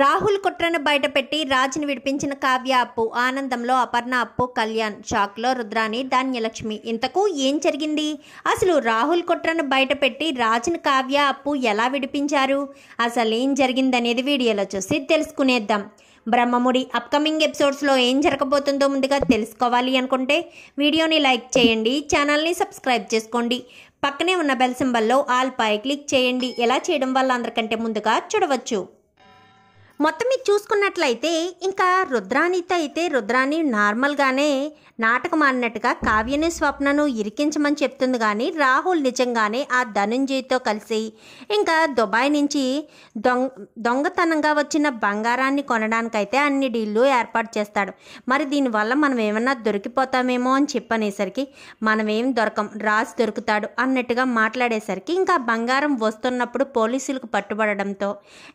రాహుల్ కుట్రను బయటపెట్టి రాజుని విడిపించిన కావ్య అప్పు ఆనందంలో అపర్ణ అప్పు కళ్యాణ్ షాక్లో రుద్రాని ధాన్యలక్ష్మి ఇంతకు ఏం జరిగింది అసలు రాహుల్ కుట్రను బయటపెట్టి రాజుని కావ్య అప్పు ఎలా విడిపించారు అసలు ఏం జరిగిందనేది వీడియోలో చూసి తెలుసుకునేద్దాం బ్రహ్మముడి అప్కమింగ్ ఎపిసోడ్స్లో ఏం జరగబోతుందో ముందుగా తెలుసుకోవాలి అనుకుంటే వీడియోని లైక్ చేయండి ఛానల్ని సబ్స్క్రైబ్ చేసుకోండి పక్కనే ఉన్న బెల్ సింబల్లో ఆల్ పై క్లిక్ చేయండి ఎలా చేయడం వల్ల అందరికంటే ముందుగా చూడవచ్చు మొత్తం మీరు చూసుకున్నట్లయితే ఇంకా రుద్రాణితో అయితే రుద్రాణి నార్మల్గానే నాటకం అన్నట్టుగా కావ్యని స్వప్నను ఇరికించమని చెప్తుంది కానీ రాహుల్ నిజంగానే ఆ ధనుంజయ్తో కలిసి ఇంకా దుబాయ్ నుంచి దొంగ దొంగతనంగా వచ్చిన బంగారాన్ని కొనడానికైతే అన్ని డీళ్ళు ఏర్పాటు చేస్తాడు మరి దీనివల్ల మనం ఏమన్నా దొరికిపోతామేమో అని చెప్పనేసరికి మనమేం దొరకం రాజు దొరుకుతాడు అన్నట్టుగా మాట్లాడేసరికి ఇంకా బంగారం వస్తున్నప్పుడు పోలీసులకు పట్టుబడడంతో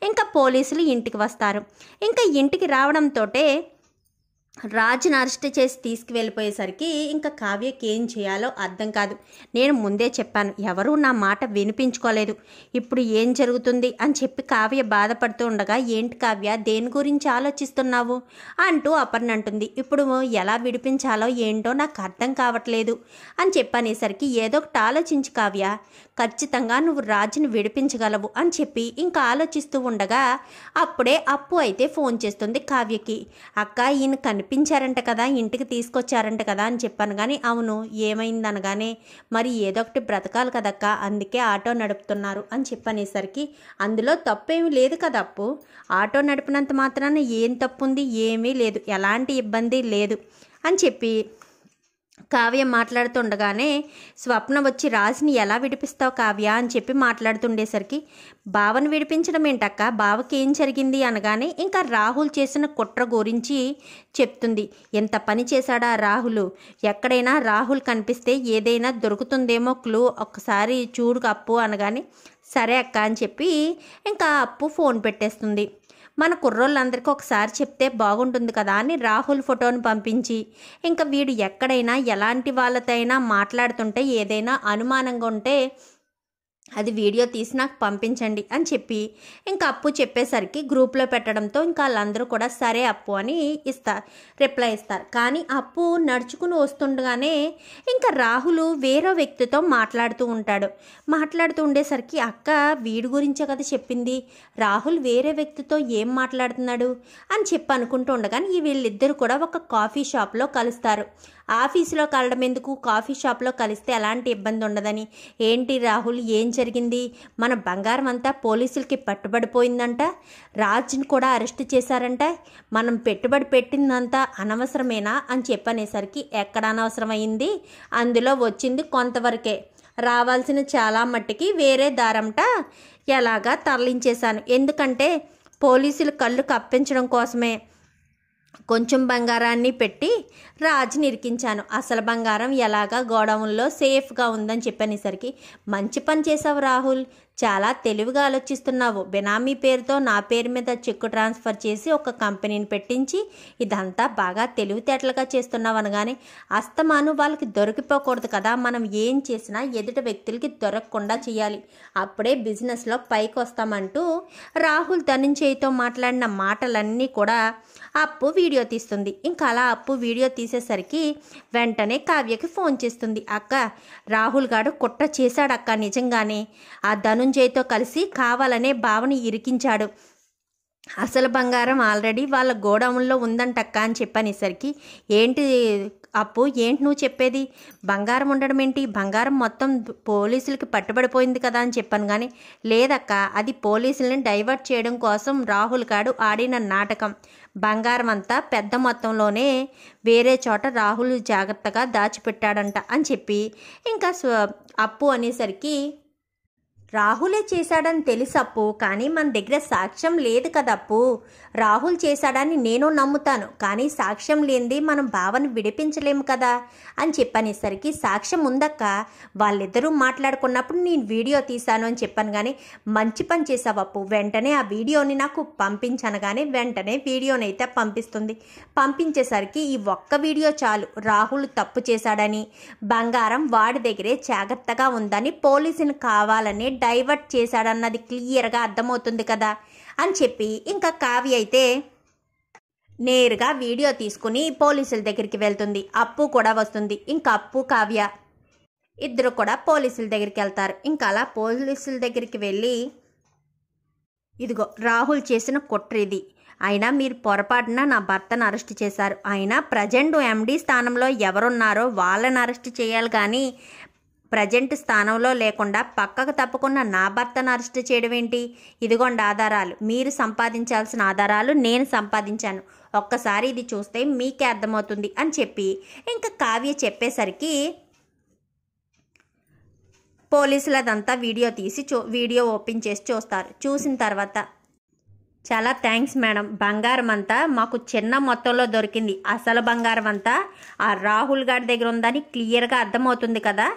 ఇంకా పోలీసులు ఇంటికి వస్తారు ఇంకా ఇంటికి రావడంతో రాజుని అరెస్ట్ చేసి తీసుకువెళ్ళిపోయేసరికి ఇంకా కావ్యకి ఏం చేయాలో అర్థం కాదు నేను ముందే చెప్పాను ఎవరూ నా మాట వినిపించుకోలేదు ఇప్పుడు ఏం జరుగుతుంది అని చెప్పి కావ్య బాధపడుతూ ఉండగా ఏంటి కావ్య దేని గురించి ఆలోచిస్తున్నావు అంటూ అపర్ణ అంటుంది ఇప్పుడు ఎలా విడిపించాలో ఏంటో నాకు అర్థం కావట్లేదు అని చెప్పనేసరికి ఏదో ఒకటి ఆలోచించి కావ్య ఖచ్చితంగా నువ్వు రాజుని విడిపించగలవు అని చెప్పి ఇంకా ఆలోచిస్తూ ఉండగా అప్పుడే అప్పు అయితే ఫోన్ చేస్తుంది కావ్యకి అక్క ఈయన కనిపి కనిపించారంట కదా ఇంటికి తీసుకొచ్చారంట కదా అని చెప్పాను కానీ అవును ఏమైందనగానే మరి ఏదొకటి బ్రతకాలి కదక్క అందుకే ఆటో నడుపుతున్నారు అని చెప్పనేసరికి అందులో తప్పేమి లేదు కదా అప్పు ఆటో నడిపినంత మాత్రాన ఏం తప్పు ఉంది ఏమీ లేదు ఎలాంటి ఇబ్బంది లేదు అని చెప్పి కావ్యం మాట్లాడుతుండగానే స్వప్న వచ్చి రాజుని ఎలా విడిపిస్తావు కావ్య అని చెప్పి మాట్లాడుతుండేసరికి బావను విడిపించడం ఏంటక్క బావకి ఏం జరిగింది అనగానే ఇంకా రాహుల్ చేసిన కుట్ర గురించి చెప్తుంది ఎంత పని చేశాడా రాహుల్ ఎక్కడైనా రాహుల్ కనిపిస్తే ఏదైనా దొరుకుతుందేమో క్లూ ఒక్కసారి చూడు అప్పు అనగానే సరే అక్క అని చెప్పి ఇంకా అప్పు ఫోన్ పెట్టేస్తుంది మన కుర్రోళ్ళందరికీ ఒకసారి చెప్తే బాగుంటుంది కదా అని రాహుల్ ఫోటోను పంపించి ఇంకా వీడు ఎక్కడైనా ఎలాంటి అయినా మాట్లాడుతుంటే ఏదైనా అనుమానంగా ఉంటే అది వీడియో తీసి నాకు పంపించండి అని చెప్పి ఇంకా అప్పు చెప్పేసరికి గ్రూప్లో పెట్టడంతో ఇంకా వాళ్ళందరూ కూడా సరే అప్పు అని ఇస్తారు రిప్లై ఇస్తారు కానీ అప్పు నడుచుకుని వస్తుండగానే ఇంకా రాహుల్ వేరే వ్యక్తితో మాట్లాడుతూ ఉంటాడు మాట్లాడుతూ ఉండేసరికి అక్క వీడి గురించే కదా చెప్పింది రాహుల్ వేరే వ్యక్తితో ఏం మాట్లాడుతున్నాడు అని చెప్పి అనుకుంటూ ఉండగానే వీళ్ళిద్దరు కూడా ఒక కాఫీ షాప్లో కలుస్తారు ఆఫీసులో కలడం ఎందుకు కాఫీ షాప్లో కలిస్తే ఎలాంటి ఇబ్బంది ఉండదని ఏంటి రాహుల్ ఏం జరిగింది జరిగింది మన బంగారం అంతా పోలీసులకి పట్టుబడిపోయిందంట రాజ్ని కూడా అరెస్ట్ చేశారంట మనం పెట్టుబడి పెట్టిందంతా అనవసరమేనా అని చెప్పనేసరికి ఎక్కడ అనవసరమైంది అందులో వచ్చింది కొంతవరకే రావాల్సిన చాలా మట్టికి వేరే దారంట ఎలాగా తరలించేశాను ఎందుకంటే పోలీసులు కళ్ళు కప్పించడం కోసమే కొంచెం బంగారాన్ని పెట్టి రాజు నిరికించాను అసలు బంగారం ఎలాగా గోడౌన్లో సేఫ్గా ఉందని చెప్పనేసరికి మంచి పని చేసావు రాహుల్ చాలా తెలివిగా ఆలోచిస్తున్నావు బెనామీ పేరుతో నా పేరు మీద చెక్కు ట్రాన్స్ఫర్ చేసి ఒక కంపెనీని పెట్టించి ఇదంతా బాగా తెలివితేటలుగా చేస్తున్నావు అనగానే అస్తమాను వాళ్ళకి దొరికిపోకూడదు కదా మనం ఏం చేసినా ఎదుటి వ్యక్తులకి దొరకకుండా చేయాలి అప్పుడే బిజినెస్లో పైకి వస్తామంటూ రాహుల్ ధనుంజయ్తో మాట్లాడిన మాటలన్నీ కూడా అప్పు వీడియో తీస్తుంది ఇంకా అలా అప్పు వీడియో తీసేసరికి వెంటనే కావ్యకి ఫోన్ చేస్తుంది అక్క రాహుల్ గారు కుట్ర చేశాడక్క నిజంగానే ఆ ధను ధనుంజయ్తో కలిసి కావాలనే భావన ఇరికించాడు అసలు బంగారం ఆల్రెడీ వాళ్ళ గోడౌన్లో ఉందంటక్క అని చెప్పనేసరికి ఏంటి అప్పు ఏంటి నువ్వు చెప్పేది బంగారం ఉండడం ఏంటి బంగారం మొత్తం పోలీసులకి పట్టుబడిపోయింది కదా అని చెప్పాను కానీ లేదక్క అది పోలీసులను డైవర్ట్ చేయడం కోసం రాహుల్ కాడు ఆడిన నాటకం బంగారం అంతా పెద్ద మొత్తంలోనే వేరే చోట రాహుల్ జాగ్రత్తగా దాచిపెట్టాడంట అని చెప్పి ఇంకా అప్పు అనేసరికి రాహులే చేశాడని తెలుసప్పు కానీ మన దగ్గర సాక్ష్యం లేదు కదప్పు రాహుల్ చేశాడని నేను నమ్ముతాను కానీ సాక్ష్యం లేనిది మనం బావను విడిపించలేము కదా అని చెప్పనేసరికి సాక్ష్యం ఉందక్క వాళ్ళిద్దరూ మాట్లాడుకున్నప్పుడు నేను వీడియో తీశాను అని చెప్పాను కానీ మంచి పని చేసావప్పు వెంటనే ఆ వీడియోని నాకు పంపించనగానే కానీ వెంటనే వీడియోనైతే పంపిస్తుంది పంపించేసరికి ఈ ఒక్క వీడియో చాలు రాహుల్ తప్పు చేశాడని బంగారం వాడి దగ్గరే జాగ్రత్తగా ఉందని పోలీసుని కావాలని డైవర్ట్ చేశాడన్నది క్లియర్గా అర్థమవుతుంది కదా అని చెప్పి ఇంకా కావ్య అయితే నేరుగా వీడియో తీసుకుని పోలీసుల దగ్గరికి వెళ్తుంది అప్పు కూడా వస్తుంది ఇంకా అప్పు కావ్య ఇద్దరు కూడా పోలీసుల దగ్గరికి వెళ్తారు ఇంకా అలా పోలీసుల దగ్గరికి వెళ్ళి ఇదిగో రాహుల్ చేసిన కుట్ర ఇది అయినా మీరు పొరపాటున నా భర్తను అరెస్ట్ చేశారు అయినా ప్రజెంట్ ఎండీ స్థానంలో ఎవరున్నారో వాళ్ళని అరెస్ట్ చేయాలి కానీ ప్రజెంట్ స్థానంలో లేకుండా పక్కకు తప్పుకున్న నా భర్తను అరెస్ట్ చేయడం ఏంటి ఇదిగోండి ఆధారాలు మీరు సంపాదించాల్సిన ఆధారాలు నేను సంపాదించాను ఒక్కసారి ఇది చూస్తే మీకే అర్థమవుతుంది అని చెప్పి ఇంకా కావ్య చెప్పేసరికి పోలీసులు అదంతా వీడియో తీసి చూ వీడియో ఓపెన్ చేసి చూస్తారు చూసిన తర్వాత చాలా థ్యాంక్స్ మేడం బంగారం అంతా మాకు చిన్న మొత్తంలో దొరికింది అసలు బంగారం అంతా ఆ రాహుల్ గారి దగ్గర ఉందని క్లియర్గా అర్థమవుతుంది కదా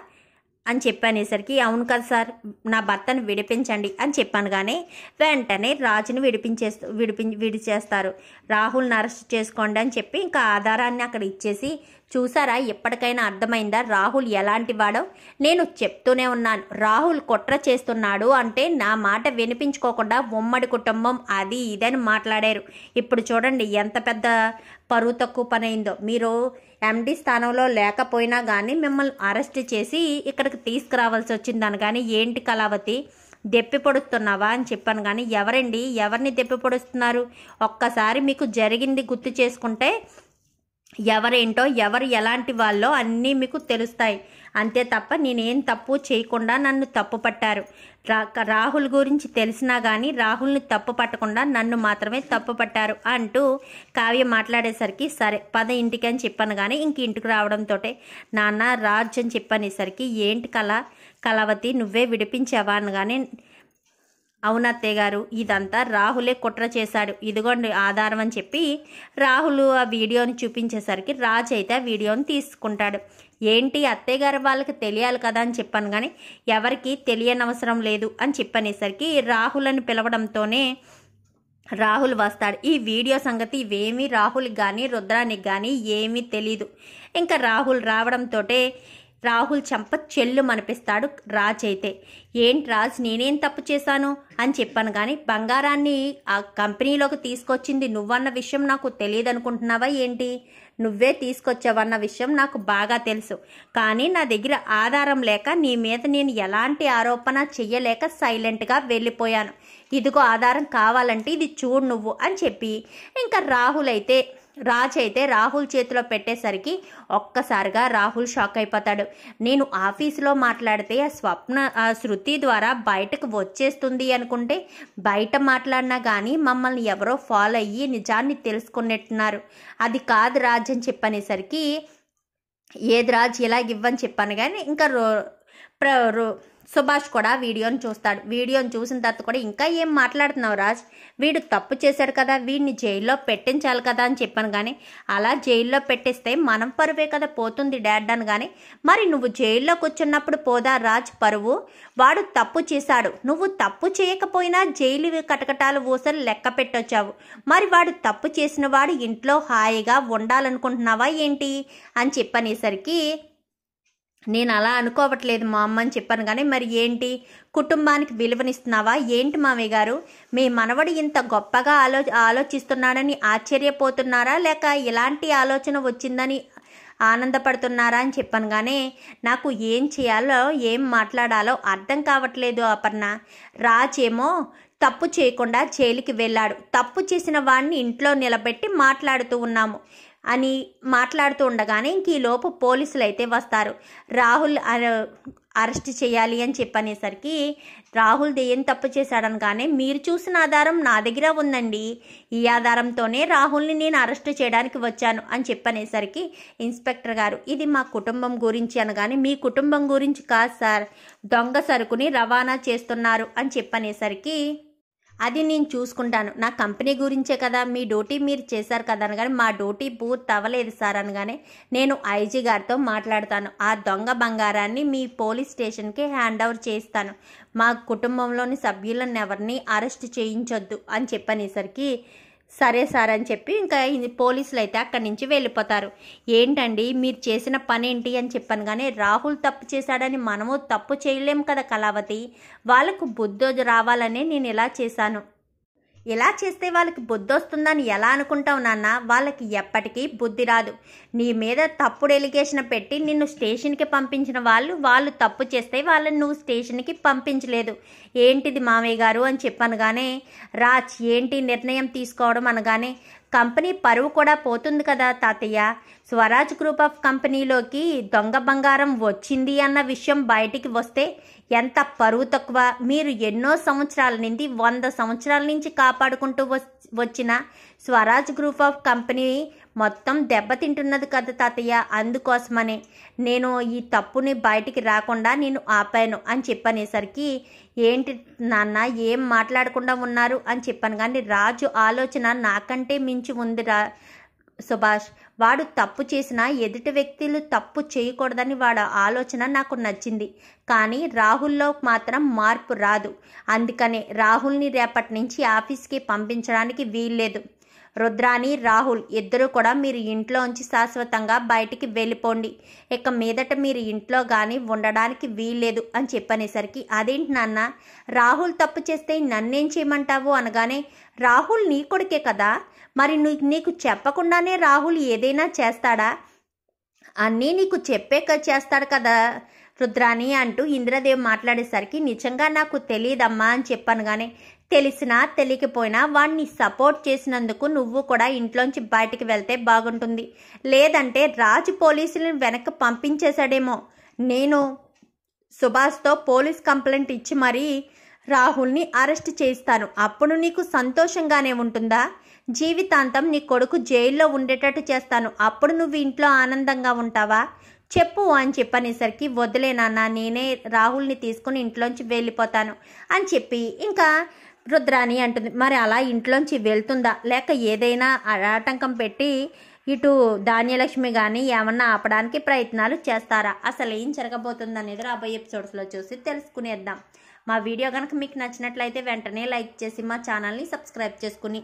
అని చెప్పనేసరికి అవును కదా సార్ నా భర్తను విడిపించండి అని చెప్పాను కానీ వెంటనే రాజుని విడిపించేస్తూ విడిపి విడిచేస్తారు రాహుల్ని అరెస్ట్ చేసుకోండి అని చెప్పి ఇంకా ఆధారాన్ని అక్కడ ఇచ్చేసి చూసారా ఎప్పటికైనా అర్థమైందా రాహుల్ ఎలాంటి వాడో నేను చెప్తూనే ఉన్నాను రాహుల్ కుట్ర చేస్తున్నాడు అంటే నా మాట వినిపించుకోకుండా ఉమ్మడి కుటుంబం అది ఇదని మాట్లాడారు ఇప్పుడు చూడండి ఎంత పెద్ద పరువు తక్కువ పనైందో మీరు ఎండి స్థానంలో లేకపోయినా కానీ మిమ్మల్ని అరెస్ట్ చేసి ఇక్కడికి తీసుకురావాల్సి వచ్చిందని కానీ ఏంటి కళావతి దెప్పి పొడుస్తున్నావా అని చెప్పాను కానీ ఎవరండి ఎవరిని దెప్పి పొడుస్తున్నారు ఒక్కసారి మీకు జరిగింది గుర్తు చేసుకుంటే ఎవరేంటో ఎవరు ఎలాంటి వాళ్ళో అన్నీ మీకు తెలుస్తాయి అంతే తప్ప నేనేం తప్పు చేయకుండా నన్ను తప్పు పట్టారు రా రాహుల్ గురించి తెలిసినా కానీ రాహుల్ని తప్పు పట్టకుండా నన్ను మాత్రమే తప్పు పట్టారు అంటూ కావ్య మాట్లాడేసరికి సరే పద ఇంటికి అని చెప్పాను కానీ ఇంక ఇంటికి రావడంతో నాన్న రాజ్ అని చెప్పనేసరికి ఏంటి కళ కళావతి నువ్వే విడిపించావా కానీ అవునత్తే గారు ఇదంతా రాహులే కుట్ర చేశాడు ఇదిగోండి ఆధారం అని చెప్పి రాహుల్ ఆ వీడియోని చూపించేసరికి రాజ్ అయితే ఆ వీడియోని తీసుకుంటాడు ఏంటి అత్తయ్య గారు వాళ్ళకి తెలియాలి కదా అని చెప్పాను కానీ ఎవరికి తెలియనవసరం లేదు అని చెప్పనేసరికి అని పిలవడంతోనే రాహుల్ వస్తాడు ఈ వీడియో సంగతి ఇవేమీ రాహుల్కి కానీ రుద్రానికి కానీ ఏమీ తెలీదు ఇంకా రాహుల్ రావడంతో రాహుల్ చంప చెల్లు మనిపిస్తాడు రాజ్ అయితే ఏంటి రాజ్ నేనేం తప్పు చేశాను అని చెప్పాను కానీ బంగారాన్ని ఆ కంపెనీలోకి తీసుకొచ్చింది నువ్వన్న విషయం నాకు తెలియదు అనుకుంటున్నావా ఏంటి నువ్వే తీసుకొచ్చావన్న విషయం నాకు బాగా తెలుసు కానీ నా దగ్గర ఆధారం లేక నీ మీద నేను ఎలాంటి ఆరోపణ చెయ్యలేక సైలెంట్గా వెళ్ళిపోయాను ఇదిగో ఆధారం కావాలంటే ఇది చూడు నువ్వు అని చెప్పి ఇంకా రాహుల్ అయితే రాజ్ అయితే రాహుల్ చేతిలో పెట్టేసరికి ఒక్కసారిగా రాహుల్ షాక్ అయిపోతాడు నేను ఆఫీస్లో మాట్లాడితే ఆ స్వప్న శృతి ద్వారా బయటకు వచ్చేస్తుంది అనుకుంటే బయట మాట్లాడినా కానీ మమ్మల్ని ఎవరో ఫాలో అయ్యి నిజాన్ని తెలుసుకున్నట్టున్నారు అది కాదు రాజ్ అని చెప్పనేసరికి ఏది రాజ్ ఇలాగ ఇవ్వని చెప్పాను కానీ ఇంకా రో ప్ర సుభాష్ కూడా వీడియోని చూస్తాడు వీడియోని చూసిన తర్వాత కూడా ఇంకా ఏం మాట్లాడుతున్నావు రాజ్ వీడు తప్పు చేశాడు కదా వీడిని జైల్లో పెట్టించాలి కదా అని చెప్పాను కానీ అలా జైల్లో పెట్టేస్తే మనం పరువే కదా పోతుంది డాడ్ అని కానీ మరి నువ్వు జైల్లో కూర్చున్నప్పుడు పోదా రాజ్ పరువు వాడు తప్పు చేశాడు నువ్వు తప్పు చేయకపోయినా జైలు కటకటాలు ఊసలు లెక్క పెట్టొచ్చావు మరి వాడు తప్పు చేసిన వాడు ఇంట్లో హాయిగా ఉండాలనుకుంటున్నావా ఏంటి అని చెప్పనేసరికి నేను అలా అనుకోవట్లేదు మా అమ్మ అని చెప్పాను కానీ మరి ఏంటి కుటుంబానికి విలువనిస్తున్నావా ఏంటి మామయ్య గారు మీ మనవడు ఇంత గొప్పగా ఆలో ఆలోచిస్తున్నాడని ఆశ్చర్యపోతున్నారా లేక ఎలాంటి ఆలోచన వచ్చిందని ఆనందపడుతున్నారా అని చెప్పాను కానీ నాకు ఏం చేయాలో ఏం మాట్లాడాలో అర్థం కావట్లేదు అపర్ణ రాజేమో తప్పు చేయకుండా జైలుకి వెళ్ళాడు తప్పు చేసిన వాడిని ఇంట్లో నిలబెట్టి మాట్లాడుతూ ఉన్నాము అని మాట్లాడుతూ ఉండగానే ఇంక ఈ లోపు పోలీసులు అయితే వస్తారు రాహుల్ అరెస్ట్ చేయాలి అని చెప్పనేసరికి రాహుల్ దేయం తప్పు చేశాడనగానే మీరు చూసిన ఆధారం నా దగ్గర ఉందండి ఈ ఆధారంతోనే రాహుల్ని నేను అరెస్ట్ చేయడానికి వచ్చాను అని చెప్పనేసరికి ఇన్స్పెక్టర్ గారు ఇది మా కుటుంబం గురించి అనగానే మీ కుటుంబం గురించి కాదు సార్ దొంగ సరుకుని రవాణా చేస్తున్నారు అని చెప్పనేసరికి అది నేను చూసుకుంటాను నా కంపెనీ గురించే కదా మీ డ్యూటీ మీరు చేశారు కదా కానీ మా డ్యూటీ పూర్తి అవ్వలేదు సార్ అనగానే నేను ఐజీ గారితో మాట్లాడతాను ఆ దొంగ బంగారాన్ని మీ పోలీస్ స్టేషన్కి హ్యాండ్ ఓవర్ చేస్తాను మా కుటుంబంలోని సభ్యులను ఎవరిని అరెస్ట్ చేయించొద్దు అని చెప్పనేసరికి సరే సార్ అని చెప్పి ఇంకా పోలీసులు అయితే అక్కడి నుంచి వెళ్ళిపోతారు ఏంటండి మీరు చేసిన పని ఏంటి అని చెప్పాను కానీ రాహుల్ తప్పు చేశాడని మనము తప్పు చేయలేము కదా కళావతి వాళ్ళకు బుద్ధి రావాలనే నేను ఇలా చేశాను ఇలా చేస్తే వాళ్ళకి బుద్ధి వస్తుందని ఎలా అనుకుంటావు నాన్న వాళ్ళకి ఎప్పటికీ బుద్ధి రాదు నీ మీద తప్పుడు ఎలిగేషన్ పెట్టి నిన్ను స్టేషన్కి పంపించిన వాళ్ళు వాళ్ళు తప్పు చేస్తే వాళ్ళని నువ్వు స్టేషన్కి పంపించలేదు ఏంటిది మామయ్య గారు అని చెప్పనగానే రాజ్ ఏంటి నిర్ణయం తీసుకోవడం అనగానే కంపెనీ పరువు కూడా పోతుంది కదా తాతయ్య స్వరాజ్ గ్రూప్ ఆఫ్ కంపెనీలోకి దొంగ బంగారం వచ్చింది అన్న విషయం బయటికి వస్తే ఎంత పరువు తక్కువ మీరు ఎన్నో సంవత్సరాల నుండి వంద సంవత్సరాల నుంచి కాపాడుకుంటూ వచ్చిన స్వరాజ్ గ్రూప్ ఆఫ్ కంపెనీ మొత్తం దెబ్బతింటున్నది కదా తాతయ్య అందుకోసమనే నేను ఈ తప్పుని బయటికి రాకుండా నేను ఆపాను అని చెప్పనేసరికి ఏంటి నాన్న ఏం మాట్లాడకుండా ఉన్నారు అని చెప్పాను కానీ రాజు ఆలోచన నాకంటే మించి ఉంది రా సుభాష్ వాడు తప్పు చేసినా ఎదుటి వ్యక్తులు తప్పు చేయకూడదని వాడు ఆలోచన నాకు నచ్చింది కానీ రాహుల్లో మాత్రం మార్పు రాదు అందుకనే రాహుల్ని రేపటి నుంచి ఆఫీస్కి పంపించడానికి వీల్లేదు రుద్రాని రాహుల్ ఇద్దరు కూడా మీరు ఇంట్లోంచి శాశ్వతంగా బయటికి వెళ్ళిపోండి ఇక మీదట మీరు ఇంట్లో కానీ ఉండడానికి వీల్లేదు అని చెప్పనేసరికి అదేంటి నాన్న రాహుల్ తప్పు చేస్తే నన్నేం చేయమంటావు అనగానే రాహుల్ నీ కొడుకే కదా మరి నీకు చెప్పకుండానే రాహుల్ ఏదైనా చేస్తాడా అన్నీ నీకు చెప్పే చేస్తాడు కదా రుద్రాని అంటూ ఇంద్రదేవి మాట్లాడేసరికి నిజంగా నాకు తెలియదమ్మా అని చెప్పాను కానీ తెలిసినా తెలియకపోయినా వాడిని సపోర్ట్ చేసినందుకు నువ్వు కూడా ఇంట్లోంచి బయటికి వెళ్తే బాగుంటుంది లేదంటే రాజు పోలీసులను వెనక్కి పంపించేశాడేమో నేను సుభాష్తో పోలీస్ కంప్లైంట్ ఇచ్చి మరీ రాహుల్ని అరెస్ట్ చేస్తాను అప్పుడు నీకు సంతోషంగానే ఉంటుందా జీవితాంతం నీ కొడుకు జైల్లో ఉండేటట్టు చేస్తాను అప్పుడు నువ్వు ఇంట్లో ఆనందంగా ఉంటావా చెప్పు అని చెప్పనేసరికి వదిలే నాన్న నేనే రాహుల్ని తీసుకుని ఇంట్లోంచి వెళ్ళిపోతాను అని చెప్పి ఇంకా రుద్రాణి అంటుంది మరి అలా ఇంట్లోంచి వెళ్తుందా లేక ఏదైనా ఆటంకం పెట్టి ఇటు ధాన్యలక్ష్మి కానీ ఏమన్నా ఆపడానికి ప్రయత్నాలు చేస్తారా అసలు ఏం జరగబోతుంది అనేది రాబోయే ఎపిసోడ్స్లో చూసి తెలుసుకునేద్దాం మా వీడియో కనుక మీకు నచ్చినట్లయితే వెంటనే లైక్ చేసి మా ఛానల్ని సబ్స్క్రైబ్ చేసుకుని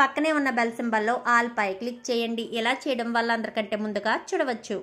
పక్కనే ఉన్న బెల్ సింబల్లో ఆల్ పై క్లిక్ చేయండి ఇలా చేయడం వల్ల అందరికంటే ముందుగా చూడవచ్చు